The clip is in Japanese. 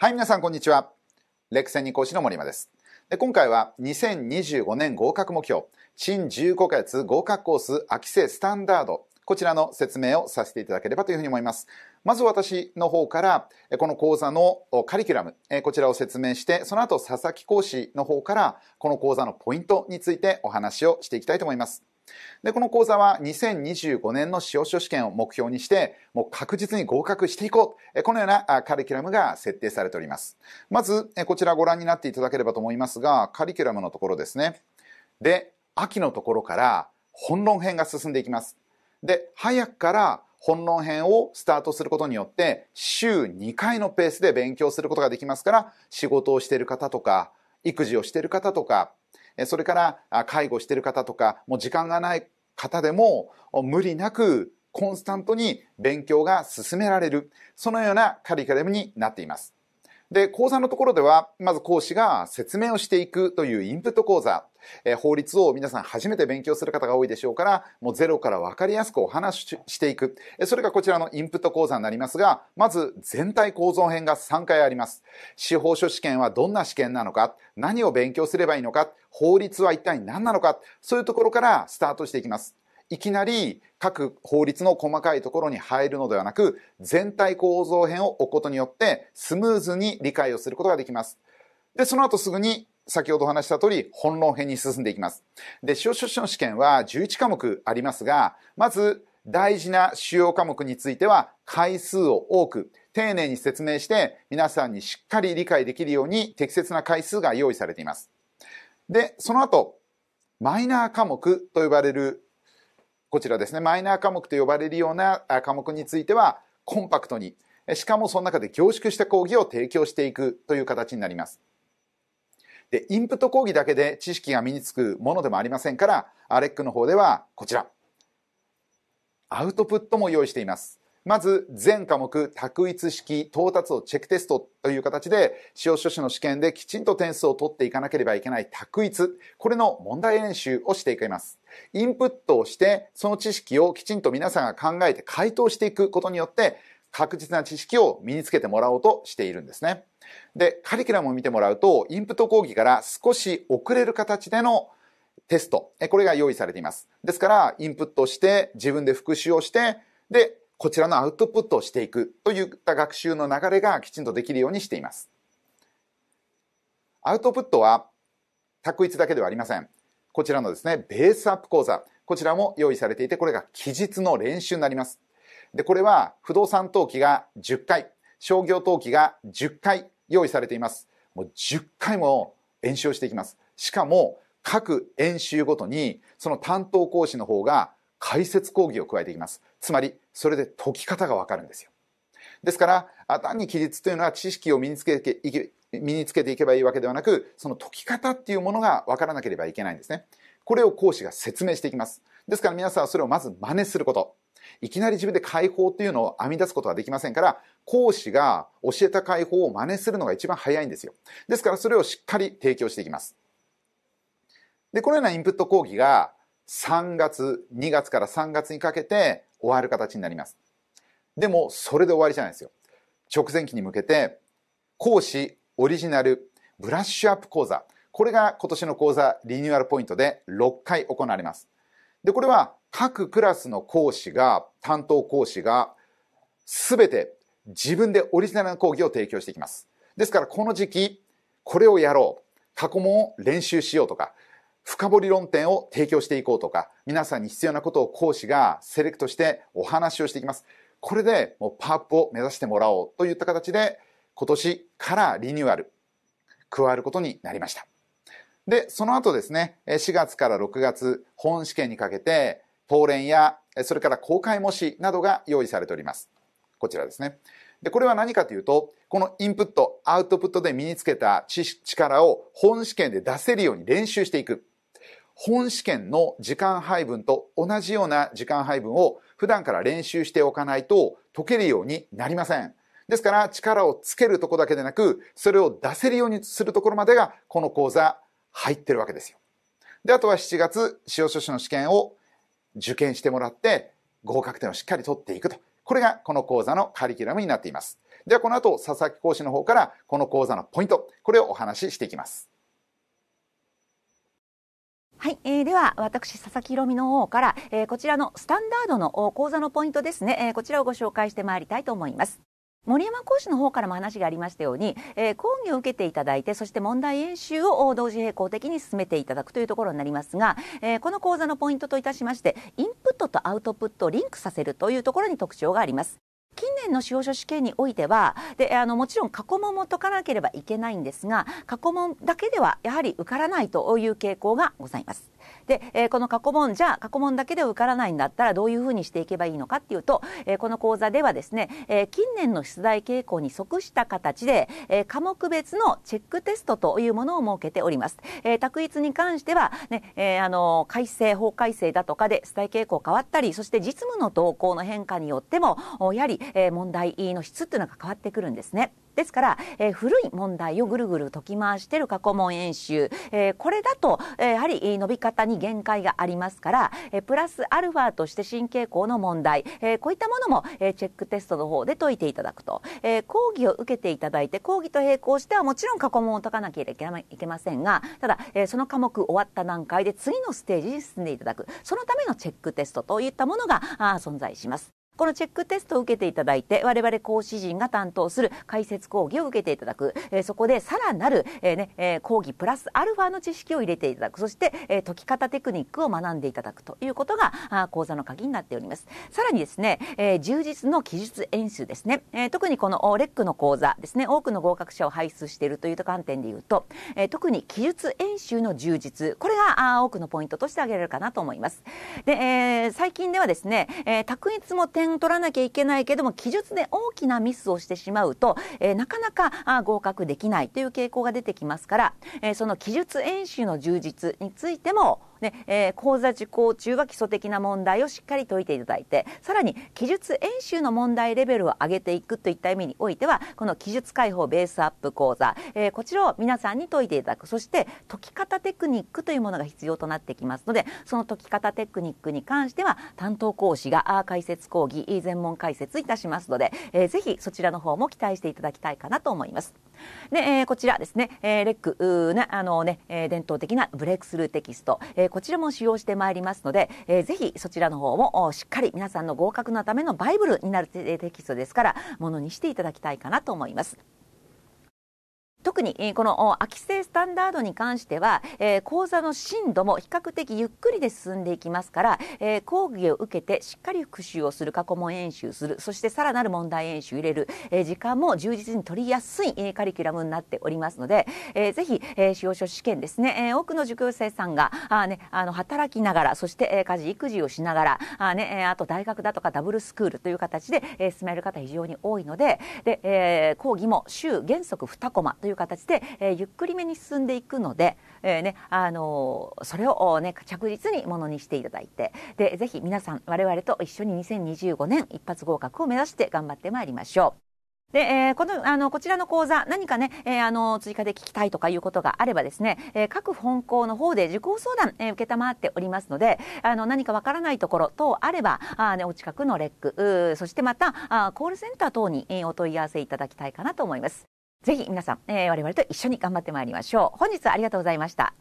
はい、皆さん、こんにちは。レクセニ講師の森間です。で今回は、2025年合格目標、新15ヶ月合格コース秋生スタンダード、こちらの説明をさせていただければというふうに思います。まず私の方から、この講座のカリキュラム、こちらを説明して、その後、佐々木講師の方から、この講座のポイントについてお話をしていきたいと思います。で、この講座は2025年の司法書試験を目標にして、もう確実に合格していこう。このようなカリキュラムが設定されております。まず、こちらご覧になっていただければと思いますが、カリキュラムのところですね。で、秋のところから本論編が進んでいきます。で、早くから本論編をスタートすることによって、週2回のペースで勉強することができますから、仕事をしている方とか、育児をしている方とか、それから介護してる方とか、もう時間がない方でも無理なくコンスタントに勉強が進められる、そのようなカリキュラムになっています。で、講座のところでは、まず講師が説明をしていくというインプット講座、えー、法律を皆さん初めて勉強する方が多いでしょうから、もうゼロから分かりやすくお話ししていく。それがこちらのインプット講座になりますが、まず全体構造編が3回あります。司法書試験はどんな試験なのか、何を勉強すればいいのか、法律は一体何なのか、そういうところからスタートしていきます。いきなり各法律の細かいところに入るのではなく、全体構造編を置くことによって、スムーズに理解をすることができます。で、その後すぐに、先ほどお話した通り、本論編に進んでいきます。で、司法書士の試験は11科目ありますが、まず、大事な主要科目については、回数を多く、丁寧に説明して、皆さんにしっかり理解できるように、適切な回数が用意されています。で、その後、マイナー科目と呼ばれるこちらですね、マイナー科目と呼ばれるような科目については、コンパクトに、しかもその中で凝縮した講義を提供していくという形になります。で、インプット講義だけで知識が身につくものでもありませんから、アレックの方ではこちら。アウトプットも用意しています。まず全科目択一式到達をチェックテストという形で、司法書士の試験できちんと点数を取っていかなければいけない択一、これの問題練習をしていきます。インプットをして、その知識をきちんと皆さんが考えて回答していくことによって、確実な知識を身につけてもらおうとしているんですね。で、カリキュラムを見てもらうと、インプット講義から少し遅れる形でのテスト、これが用意されています。ですから、インプットして、自分で復習をして、で、こちらのアウトプットをしていくといった学習の流れがきちんとできるようにしています。アウトプットは択一だけではありません。こちらのですね、ベースアップ講座。こちらも用意されていて、これが期日の練習になります。で、これは不動産登記が10回、商業登記が10回用意されています。もう10回も演習をしていきます。しかも、各演習ごとに、その担当講師の方が解説講義を加えていきます。つまり、それで解き方がわかるんですよ。ですから、単に記述というのは知識を身につけていけ身につけていけばいいわけではなく、その解き方っていうものがわからなければいけないんですね。これを講師が説明していきます。ですから皆さんはそれをまず真似すること。いきなり自分で解放というのを編み出すことはできませんから、講師が教えた解放を真似するのが一番早いんですよ。ですからそれをしっかり提供していきます。で、このようなインプット講義が3月、2月から3月にかけて終わる形になります。でも、それで終わりじゃないですよ。直前期に向けて、講師オリジナルブラッシュアップ講座。これが今年の講座リニューアルポイントで6回行われます。で、これは各クラスの講師が、担当講師が、すべて自分でオリジナルの講義を提供していきます。ですからこの時期、これをやろう。過去問を練習しようとか、深掘り論点を提供していこうとか、皆さんに必要なことを講師がセレクトしてお話をしていきます。これでもうパワーアップを目指してもらおうといった形で、今年からリニューアル、加わることになりました。で、その後ですね、4月から6月、本試験にかけて、当連や、それから公開模試などが用意されております。こちらですね。で、これは何かというと、このインプット、アウトプットで身につけた知識力を本試験で出せるように練習していく。本試験の時間配分と同じような時間配分を普段から練習しておかないと解けるようになりません。ですから力をつけるとこだけでなく、それを出せるようにするところまでがこの講座入ってるわけですよ。で、あとは7月、使用書士の試験を受験してもらって、合格点をしっかり取っていくと。これがこの講座のカリキュラムになっています。ではこの後、佐々木講師の方からこの講座のポイント、これをお話ししていきます。はい、えー、では私佐々木宏美の方から、えー、こちらのスタンダードの講座のポイントですね、えー、こちらをご紹介してまいりたいと思います森山講師の方からも話がありましたように、えー、講義を受けていただいてそして問題演習を同時並行的に進めていただくというところになりますが、えー、この講座のポイントといたしましてインプットとアウトプットをリンクさせるというところに特徴があります近年の司法書試験においてはであのもちろん過去問も解かなければいけないんですが過去問だけではやはり受からないという傾向がございます。で、えー、この過去問じゃあ過去問だけで受からないんだったらどういうふうにしていけばいいのかっていうと、えー、この講座ではですね、えー、近年の出題傾向に即した形で、えー、科目別のチェックテストというものを設けております。えー、択一に関してはね、えー、あの改正法改正だとかで出題傾向変わったりそして実務の動向の変化によってもやはり、えー、問題の質っていうのが変わってくるんですね。ですから、えー、古い問題をぐるぐる解き回してる過去問演習、えー、これだと、えー、やはり伸び方に限界がありますから、えー、プラスアルファとして新傾向の問題、えー、こういったものも、えー、チェックテストの方で解いていただくと、えー、講義を受けていただいて講義と並行してはもちろん過去問を解かなければいけませんがただ、えー、その科目終わった段階で次のステージに進んでいただくそのためのチェックテストといったものがあ存在します。このチェックテストを受けていただいて、我々講師陣が担当する解説講義を受けていただく、えー、そこでさらなる、えー、ねえー、講義プラスアルファの知識を入れていただく、そして、え解き方テクニックを学んでいただくということがあ講座の鍵になっております。さらにですね、え充実の記述演習ですね、え特にこのレックの講座ですね、多くの合格者を輩出しているという観点でいうと、え特に記述演習の充実、これがあ多くのポイントとして挙げられるかなと思います。で、え最近ではですね、え卓越も点点取らなきゃいけないけども記述で大きなミスをしてしまうと、えー、なかなかあ合格できないという傾向が出てきますから、えー、その記述演習の充実についてもねえー、講座受講中は基礎的な問題をしっかり解いていただいてさらに記述演習の問題レベルを上げていくといった意味においてはこの記述解放ベースアップ講座、えー、こちらを皆さんに解いていただくそして解き方テクニックというものが必要となってきますのでその解き方テクニックに関しては担当講師が解説講義全問解説いたしますので、えー、ぜひそちらの方も期待していただきたいかなと思います。で、えー、こちらですね、えー、レックなあのね、えー、伝統的なブレイクスルーテキスト、えー、こちらも使用してまいりますので、えー、ぜひそちらの方もしっかり皆さんの合格のためのバイブルになるテキストですからものにしていただきたいかなと思います。特にこの秋性スタンダードに関しては、えー、講座の進度も比較的ゆっくりで進んでいきますから、えー、講義を受けてしっかり復習をする過去問演習するそしてさらなる問題演習入れる、えー、時間も充実に取りやすい、えー、カリキュラムになっておりますので、えー、ぜひ、えー、司法書試験ですね、えー、多くの受講生さんがあ、ね、あの働きながらそして、えー、家事育児をしながらあ、ね、あと大学だとかダブルスクールという形で、えー、進める方非常に多いのでで、えー、講義も週原則2コマという形形で、えゆっくりめに進んでいくので、えねあのそれを、ね、着実にものにしていただいてでぜひ皆さん我々と一緒に2025年一発合格を目指して頑張ってまいりましょう。で、えー、この、あの、こちらの講座、何かね、えー、あの、追加で聞きたいとかいうことがあればですね、えー、各本校の方で受講相談、えー、受けたまっておりますので、あの、何かわからないところ等あれば、あね、お近くのレック、そしてまたあ、コールセンター等に、えー、お問い合わせいただきたいかなと思います。ぜひ皆さん、えー、我々と一緒に頑張ってまいりましょう。本日はありがとうございました。